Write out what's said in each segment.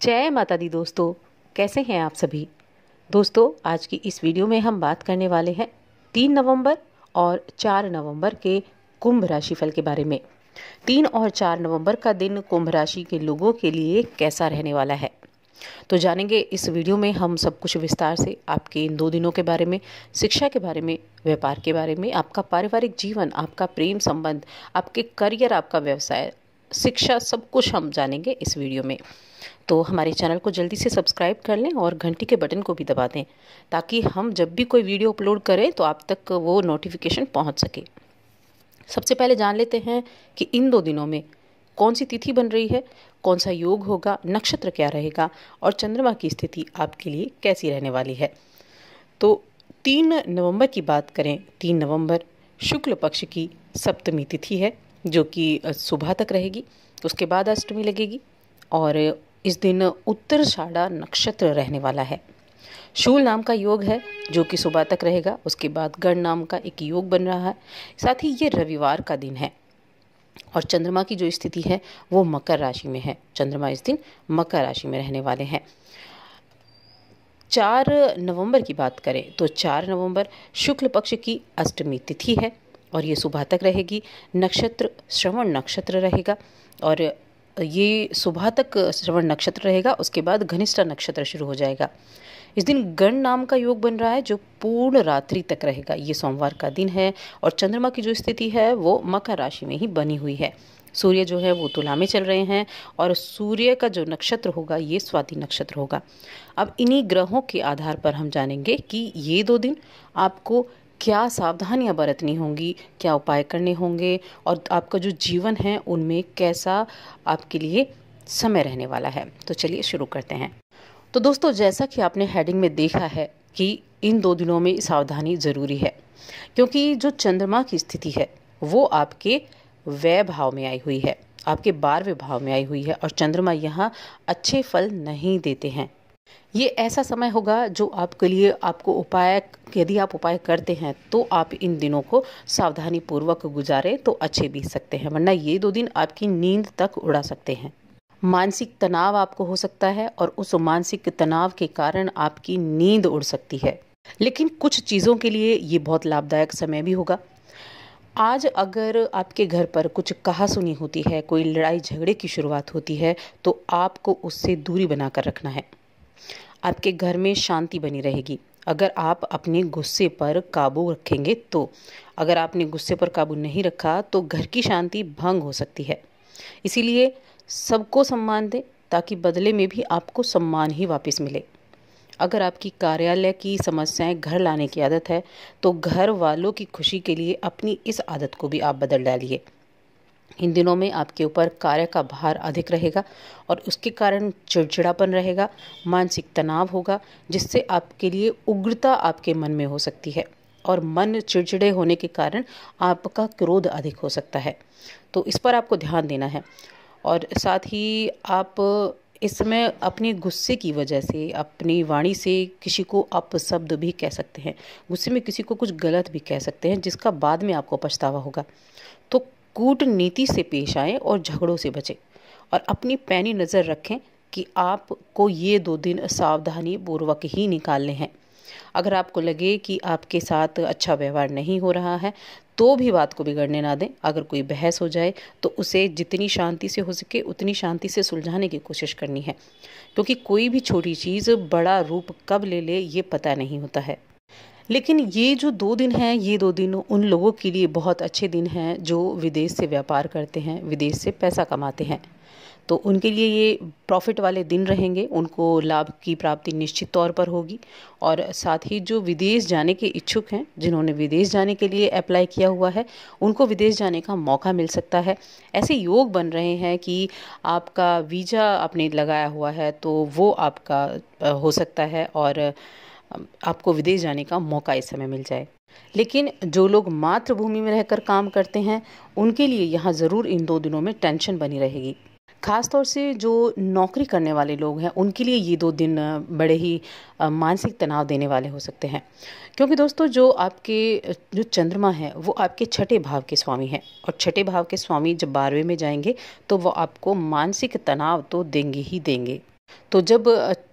जय माता दी दोस्तों कैसे हैं आप सभी दोस्तों आज की इस वीडियो में हम बात करने वाले हैं तीन नवंबर और चार नवंबर के कुंभ राशिफल के बारे में तीन और चार नवंबर का दिन कुंभ राशि के लोगों के लिए कैसा रहने वाला है तो जानेंगे इस वीडियो में हम सब कुछ विस्तार से आपके इन दो दिनों के बारे में शिक्षा के बारे में व्यापार के बारे में आपका पारिवारिक जीवन आपका प्रेम संबंध आपके करियर आपका व्यवसाय शिक्षा सब कुछ हम जानेंगे इस वीडियो में तो हमारे चैनल को जल्दी से सब्सक्राइब कर लें और घंटी के बटन को भी दबा दें ताकि हम जब भी कोई वीडियो अपलोड करें तो आप तक वो नोटिफिकेशन पहुंच सके सबसे पहले जान लेते हैं कि इन दो दिनों में कौन सी तिथि बन रही है कौन सा योग होगा नक्षत्र क्या रहेगा और चंद्रमा की स्थिति आपके लिए कैसी रहने वाली है तो तीन नवंबर की बात करें तीन नवंबर शुक्ल पक्ष की सप्तमी तिथि है जो कि सुबह तक रहेगी उसके बाद अष्टमी लगेगी और इस दिन उत्तर शाड़ा नक्षत्र रहने वाला है शूल नाम का योग है जो कि सुबह तक रहेगा उसके बाद गण नाम का एक योग बन रहा है साथ ही ये रविवार का दिन है और चंद्रमा की जो स्थिति है वो मकर राशि में है चंद्रमा इस दिन मकर राशि में रहने वाले हैं चार नवंबर की बात करें तो चार नवंबर शुक्ल पक्ष की अष्टमी तिथि है और ये सुबह तक रहेगी नक्षत्र श्रवण नक्षत्र रहेगा और ये सुबह तक श्रवण नक्षत्र रहेगा उसके बाद घनिष्ठा नक्षत्र शुरू हो जाएगा इस दिन गण नाम का योग बन रहा है जो पूर्ण रात्रि तक रहेगा ये सोमवार का दिन है और चंद्रमा की जो स्थिति है वो मकर राशि में ही बनी हुई है सूर्य जो है वो तुला में चल रहे हैं और सूर्य का जो नक्षत्र होगा ये स्वाति नक्षत्र होगा अब इन्हीं ग्रहों के आधार पर हम जानेंगे कि ये दो दिन आपको क्या सावधानियां बरतनी होंगी क्या उपाय करने होंगे और आपका जो जीवन है उनमें कैसा आपके लिए समय रहने वाला है तो चलिए शुरू करते हैं तो दोस्तों जैसा कि आपने हेडिंग में देखा है कि इन दो दिनों में सावधानी ज़रूरी है क्योंकि जो चंद्रमा की स्थिति है वो आपके व्यय भाव में आई हुई है आपके बारहवें भाव में आई हुई है और चंद्रमा यहाँ अच्छे फल नहीं देते हैं ये ऐसा समय होगा जो आपके लिए आपको उपाय यदि आप उपाय करते हैं तो आप इन दिनों को सावधानी पूर्वक गुजारें तो अच्छे बीत सकते हैं वरना ये दो दिन आपकी नींद तक उड़ा सकते हैं मानसिक तनाव आपको हो सकता है और उस मानसिक तनाव के कारण आपकी नींद उड़ सकती है लेकिन कुछ चीज़ों के लिए ये बहुत लाभदायक समय भी होगा आज अगर आपके घर पर कुछ कहा सुनी होती है कोई लड़ाई झगड़े की शुरुआत होती है तो आपको उससे दूरी बनाकर रखना है आपके घर में शांति बनी रहेगी अगर आप अपने गुस्से पर काबू रखेंगे तो अगर आपने गुस्से पर काबू नहीं रखा तो घर की शांति भंग हो सकती है इसीलिए सबको सम्मान दें ताकि बदले में भी आपको सम्मान ही वापस मिले अगर आपकी कार्यालय की समस्याएं घर लाने की आदत है तो घर वालों की खुशी के लिए अपनी इस आदत को भी आप बदल डालिए इन दिनों में आपके ऊपर कार्य का भार अधिक रहेगा और उसके कारण चिड़चिड़ापन रहेगा मानसिक तनाव होगा जिससे आपके लिए उग्रता आपके मन में हो सकती है और मन चिड़चिड़े होने के कारण आपका क्रोध अधिक हो सकता है तो इस पर आपको ध्यान देना है और साथ ही आप इस समय अपने गुस्से की वजह से अपनी वाणी से किसी को अपशब्द भी कह सकते हैं गुस्से में किसी को कुछ गलत भी कह सकते हैं जिसका बाद में आपको पछतावा होगा तो कूटनीति से पेश आए और झगड़ों से बचें और अपनी पैनी नज़र रखें कि आपको ये दो दिन सावधानी पूर्वक ही निकालने हैं अगर आपको लगे कि आपके साथ अच्छा व्यवहार नहीं हो रहा है तो भी बात को बिगड़ने ना दें अगर कोई बहस हो जाए तो उसे जितनी शांति से हो सके उतनी शांति से सुलझाने की कोशिश करनी है क्योंकि कोई भी छोटी चीज़ बड़ा रूप कब ले ले ये पता नहीं होता है लेकिन ये जो दो दिन हैं ये दो दिन उन लोगों के लिए बहुत अच्छे दिन हैं जो विदेश से व्यापार करते हैं विदेश से पैसा कमाते हैं तो उनके लिए ये प्रॉफिट वाले दिन रहेंगे उनको लाभ की प्राप्ति निश्चित तौर पर होगी और साथ ही जो विदेश जाने के इच्छुक हैं जिन्होंने विदेश जाने के लिए अप्लाई किया हुआ है उनको विदेश जाने का मौका मिल सकता है ऐसे योग बन रहे हैं कि आपका वीज़ा आपने लगाया हुआ है तो वो आपका हो सकता है और आपको विदेश जाने का मौका इस समय मिल जाए लेकिन जो लोग मातृभूमि में रहकर काम करते हैं उनके लिए यहाँ ज़रूर इन दो दिनों में टेंशन बनी रहेगी खासतौर से जो नौकरी करने वाले लोग हैं उनके लिए ये दो दिन बड़े ही मानसिक तनाव देने वाले हो सकते हैं क्योंकि दोस्तों जो आपके जो चंद्रमा है वो आपके छठे भाव के स्वामी हैं और छठे भाव के स्वामी जब बारहवें में जाएंगे तो वो आपको मानसिक तनाव तो देंगे ही देंगे तो जब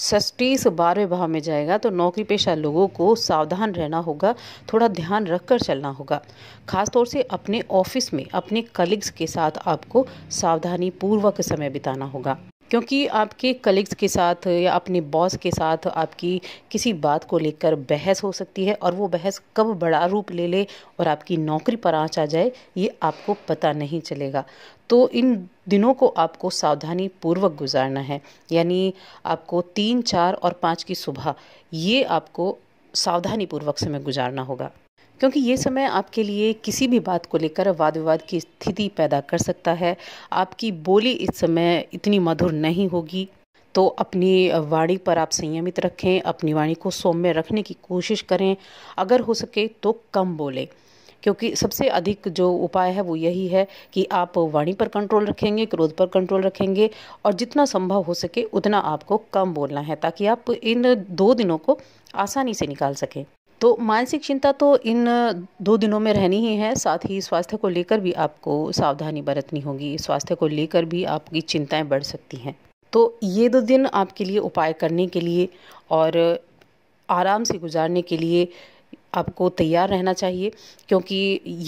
षष्टी से बारहवें भाव में जाएगा तो नौकरी पेशा लोगों को सावधान रहना होगा थोड़ा ध्यान रखकर चलना होगा खासतौर से अपने ऑफिस में अपने कलीग्स के साथ आपको सावधानी पूर्वक समय बिताना होगा क्योंकि आपके कलीग्स के साथ या अपने बॉस के साथ आपकी किसी बात को लेकर बहस हो सकती है और वो बहस कब बड़ा रूप ले ले और आपकी नौकरी पर आँच आ जाए ये आपको पता नहीं चलेगा तो इन दिनों को आपको सावधानी पूर्वक गुजारना है यानी आपको तीन चार और पाँच की सुबह ये आपको सावधानी पूर्वक समय गुजारना होगा क्योंकि ये समय आपके लिए किसी भी बात को लेकर वाद विवाद की स्थिति पैदा कर सकता है आपकी बोली इस समय इतनी मधुर नहीं होगी तो अपनी वाणी पर आप संयमित रखें अपनी वाणी को सौम्य रखने की कोशिश करें अगर हो सके तो कम बोलें क्योंकि सबसे अधिक जो उपाय है वो यही है कि आप वाणी पर कंट्रोल रखेंगे क्रोध पर कंट्रोल रखेंगे और जितना संभव हो सके उतना आपको कम बोलना है ताकि आप इन दो दिनों को आसानी से निकाल सकें तो मानसिक चिंता तो इन दो दिनों में रहनी ही है साथ ही स्वास्थ्य को लेकर भी आपको सावधानी बरतनी होगी स्वास्थ्य को लेकर भी आपकी चिंताएं बढ़ सकती हैं तो ये दो दिन आपके लिए उपाय करने के लिए और आराम से गुजारने के लिए आपको तैयार रहना चाहिए क्योंकि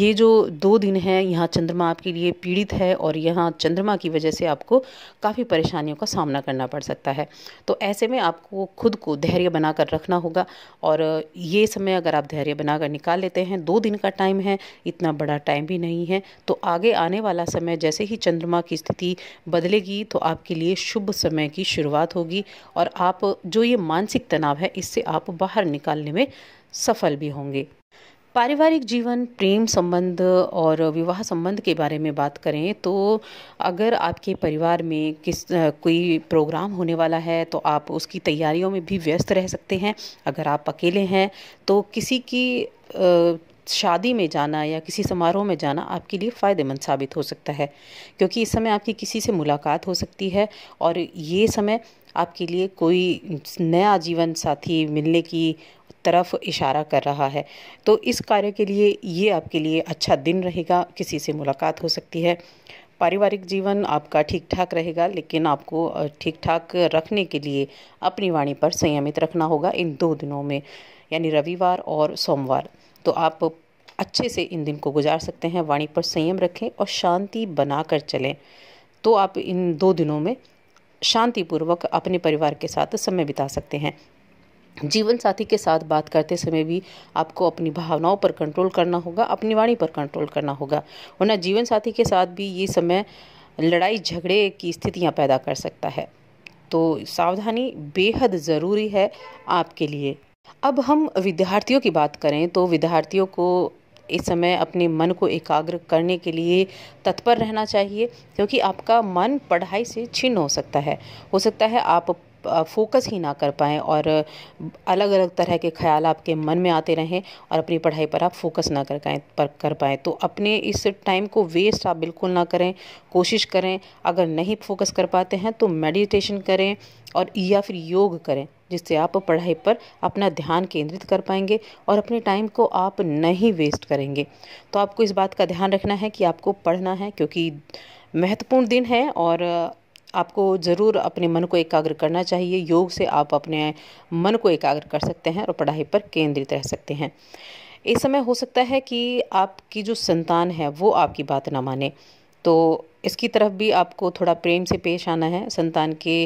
ये जो दो दिन हैं यहाँ चंद्रमा आपके लिए पीड़ित है और यहाँ चंद्रमा की वजह से आपको काफ़ी परेशानियों का सामना करना पड़ सकता है तो ऐसे में आपको खुद को धैर्य बनाकर रखना होगा और ये समय अगर आप धैर्य बनाकर निकाल लेते हैं दो दिन का टाइम है इतना बड़ा टाइम भी नहीं है तो आगे आने वाला समय जैसे ही चंद्रमा की स्थिति बदलेगी तो आपके लिए शुभ समय की शुरुआत होगी और आप जो ये मानसिक तनाव है इससे आप बाहर निकालने में सफल भी होंगे पारिवारिक जीवन प्रेम संबंध और विवाह संबंध के बारे में बात करें तो अगर आपके परिवार में किस कोई प्रोग्राम होने वाला है तो आप उसकी तैयारियों में भी व्यस्त रह सकते हैं अगर आप अकेले हैं तो किसी की आ, शादी में जाना या किसी समारोह में जाना आपके लिए फ़ायदेमंद साबित हो सकता है क्योंकि इस समय आपकी किसी से मुलाकात हो सकती है और ये समय आपके लिए कोई नया जीवन साथी मिलने की तरफ इशारा कर रहा है तो इस कार्य के लिए ये आपके लिए अच्छा दिन रहेगा किसी से मुलाकात हो सकती है पारिवारिक जीवन आपका ठीक ठाक रहेगा लेकिन आपको ठीक ठाक रखने के लिए अपनी वाणी पर संयमित रखना होगा इन दो दिनों में यानी रविवार और सोमवार तो आप अच्छे से इन दिन को गुजार सकते हैं वाणी पर संयम रखें और शांति बनाकर चलें तो आप इन दो दिनों में शांतिपूर्वक अपने परिवार के साथ समय बिता सकते हैं जीवन साथी के साथ बात करते समय भी आपको अपनी भावनाओं पर कंट्रोल करना होगा अपनी वाणी पर कंट्रोल करना होगा वरना जीवन साथी के साथ भी ये समय लड़ाई झगड़े की स्थितियाँ पैदा कर सकता है तो सावधानी बेहद ज़रूरी है आपके लिए अब हम विद्यार्थियों की बात करें तो विद्यार्थियों को इस समय अपने मन को एकाग्र करने के लिए तत्पर रहना चाहिए क्योंकि आपका मन पढ़ाई से छिन्न हो सकता है हो सकता है आप फ़ोकस ही ना कर पाएँ और अलग अलग तरह के ख्याल आपके मन में आते रहें और अपनी पढ़ाई पर आप फोकस ना कर पाएँ पर कर पाएँ तो अपने इस टाइम को वेस्ट आप बिल्कुल ना करें कोशिश करें अगर नहीं फोकस कर पाते हैं तो मेडिटेशन करें और या फिर योग करें जिससे आप पढ़ाई पर अपना ध्यान केंद्रित कर पाएंगे और अपने टाइम को आप नहीं वेस्ट करेंगे तो आपको इस बात का ध्यान रखना है कि आपको पढ़ना है क्योंकि महत्वपूर्ण दिन है और आपको ज़रूर अपने मन को एकाग्र करना चाहिए योग से आप अपने मन को एकाग्र कर सकते हैं और पढ़ाई पर केंद्रित रह सकते हैं इस समय हो सकता है कि आपकी जो संतान है वो आपकी बात ना माने तो इसकी तरफ भी आपको थोड़ा प्रेम से पेश आना है संतान के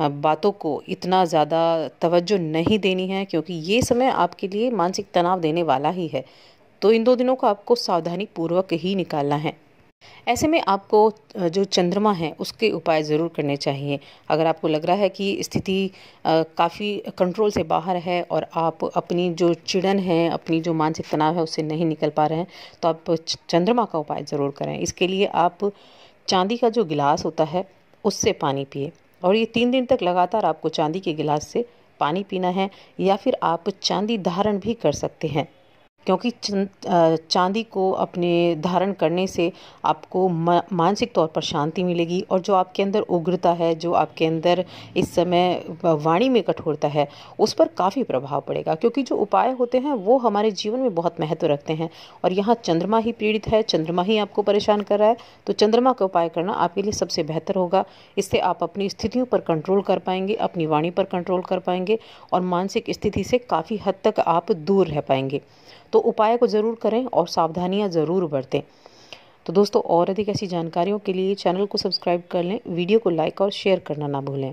बातों को इतना ज़्यादा तवज्जो नहीं देनी है क्योंकि ये समय आपके लिए मानसिक तनाव देने वाला ही है तो इन दो दिनों को आपको सावधानी पूर्वक ही निकालना है ऐसे में आपको जो चंद्रमा है उसके उपाय ज़रूर करने चाहिए अगर आपको लग रहा है कि स्थिति काफ़ी कंट्रोल से बाहर है और आप अपनी जो चिड़न है अपनी जो मानसिक तनाव है उससे नहीं निकल पा रहे हैं तो आप चंद्रमा का उपाय ज़रूर करें इसके लिए आप चांदी का जो गिलास होता है उससे पानी पिए और ये तीन दिन तक लगातार आपको चांदी के गिलास से पानी पीना है या फिर आप चांदी धारण भी कर सकते हैं क्योंकि चांदी को अपने धारण करने से आपको मानसिक तौर पर शांति मिलेगी और जो आपके अंदर उग्रता है जो आपके अंदर इस समय वाणी में कठोरता है उस पर काफ़ी प्रभाव पड़ेगा क्योंकि जो उपाय होते हैं वो हमारे जीवन में बहुत महत्व रखते हैं और यहाँ चंद्रमा ही पीड़ित है चंद्रमा ही आपको परेशान कर रहा है तो चंद्रमा का उपाय करना आपके लिए सबसे बेहतर होगा इससे आप अपनी स्थितियों पर कंट्रोल कर पाएंगे अपनी वाणी पर कंट्रोल कर पाएंगे और मानसिक स्थिति से काफ़ी हद तक आप दूर रह पाएंगे तो उपाय को ज़रूर करें और सावधानियाँ ज़रूर बरतें तो दोस्तों और अधिक ऐसी जानकारियों के लिए चैनल को सब्सक्राइब कर लें वीडियो को लाइक और शेयर करना ना भूलें